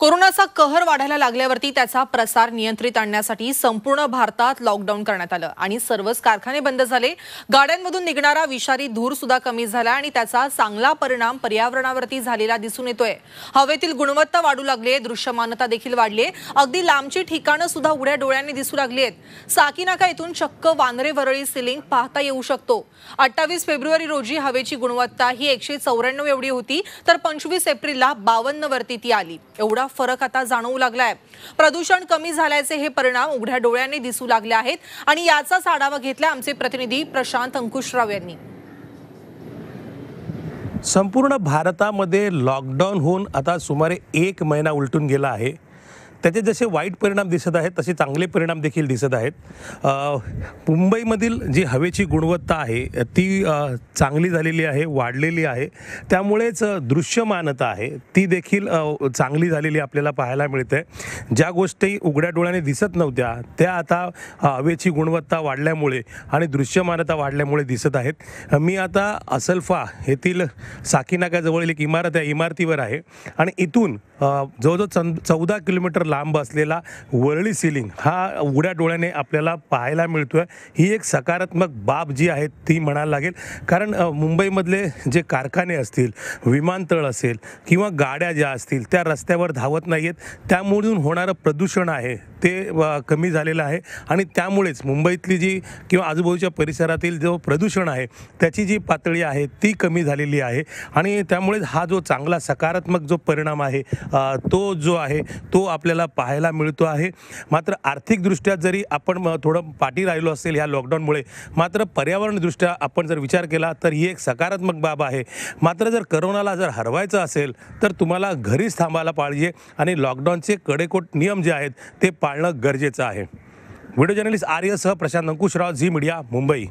कोरोनाचा कहर वाढायला लागल्यावरती त्याचा प्रसार नियंत्रित आणण्यासाठी संपूर्ण भारतात लॉकडाऊन करण्यात आलं आणि सर्वच कारखाने बंद झाले गाड्यांमधून निघणारा विषारी धूर सुद्धा कमी झाला आणि त्याचा चांगला परिणाम पर्यावरणावरती झालेला दिसून येतोय हवेतील गुणवत्ता वाढू लागली आहे दृश्यमानता देखील वाढली आहे अगदी लांबची ठिकाणं सुद्धा उघड्या डोळ्यांनी दिसू लागली आहेत साकीनाका येथून चक्क वांद्रे वरळी सिलिंग पाहता येऊ शकतो अठ्ठावीस फेब्रुवारी रोजी हवेची गुणवत्ता ही एकशे चौऱ्याण्णव एवढी होती तर पंचवीस एप्रिलला बावन्न वरती ती आली एवढा फरक आता जाणवू लागलाय प्रदूषण कमी झाल्याचे हे परिणाम उघड्या डोळ्यांनी दिसू लागले आहेत आणि याचाच आढावा घेतला आमचे प्रतिनिधी प्रशांत अंकुशराव यांनी संपूर्ण भारतामध्ये लॉकडाऊन होऊन आता सुमारे एक महिना उलटून गेला आहे त्याचे जसे वाईट परिणाम दिसत आहेत तसे चांगले परिणाम देखील दिसत आहेत मुंबईमधील जी हवेची गुणवत्ता आहे ती चांगली झालेली आहे वाढलेली आहे त्यामुळेच दृश्यमानता आहे ती देखील चांगली झालेली आपल्याला पाहायला मिळते ज्या गोष्टी उघड्या डोळ्याने दिसत नव्हत्या त्या आता हवेची गुणवत्ता वाढल्यामुळे आणि दृश्यमानता वाढल्यामुळे दिसत आहेत मी आता असल्फा येथील साकीनाकाजवळील एक इमारत आहे इमारतीवर आहे आणि इथून जवळजवळ चौदा किलोमीटर लांब असलेला वरळी सिलिंग हा उघड्या डोळ्याने आपल्याला पाहायला मिळतो आहे ही एक सकारात्मक बाब जी आहे ती म्हणायला लागेल कारण मुंबईमधले जे कारखाने असतील विमानतळ असेल किंवा गाड्या ज्या असतील त्या रस्त्यावर धावत नाही आहेत त्यामधून होणारं प्रदूषण आहे ते कमी झालेलं आहे आणि त्यामुळेच मुंबईतली जी किंवा आजूबाजूच्या परिसरातील जो प्रदूषण आहे त्याची जी पातळी आहे ती कमी झालेली आहे आणि त्यामुळेच हा जो चांगला सकारात्मक जो परिणाम आहे तो जो आहे तो आपल्याला आपल्याला पाहायला मिळतो आहे मात्र आर्थिकदृष्ट्या जरी आपण थोडं पाठी राहिलो असेल ह्या लॉकडाऊनमुळे मात्र पर्यावरणदृष्ट्या आपण जर विचार केला तर ही एक सकारात्मक बाब आहे मात्र जर करोनाला जर हरवायचं असेल तर तुम्हाला घरीच थांबायला पाहिजे आणि लॉकडाऊनचे कडेकोट नियम जे आहेत ते पाळणं गरजेचं आहे व्हिडिओ जर्नलिस्ट आर्यसह प्रशांत अंकुशराव झी मीडिया मुंबई